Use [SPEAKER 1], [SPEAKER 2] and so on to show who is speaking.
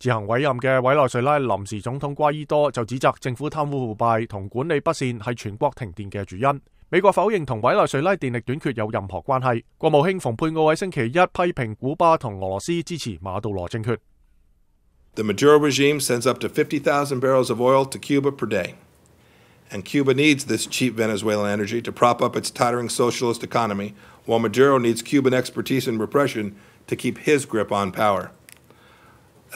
[SPEAKER 1] 自行委任嘅委内瑞拉临时总统瓜伊多就指责政府贪污腐败同管理不善系全国停电嘅主因。美国否认同委内瑞拉电力短缺有任何关系。国务卿蓬佩奥喺星期一批评古巴同俄罗斯支持马杜罗政权。
[SPEAKER 2] The Maduro regime sends up to 50,000 barrels of oil to Cuba per day, and Cuba needs this cheap Venezuelan energy to prop up its tottering socialist economy, while Maduro needs Cuban expertise in repression to keep his grip on power.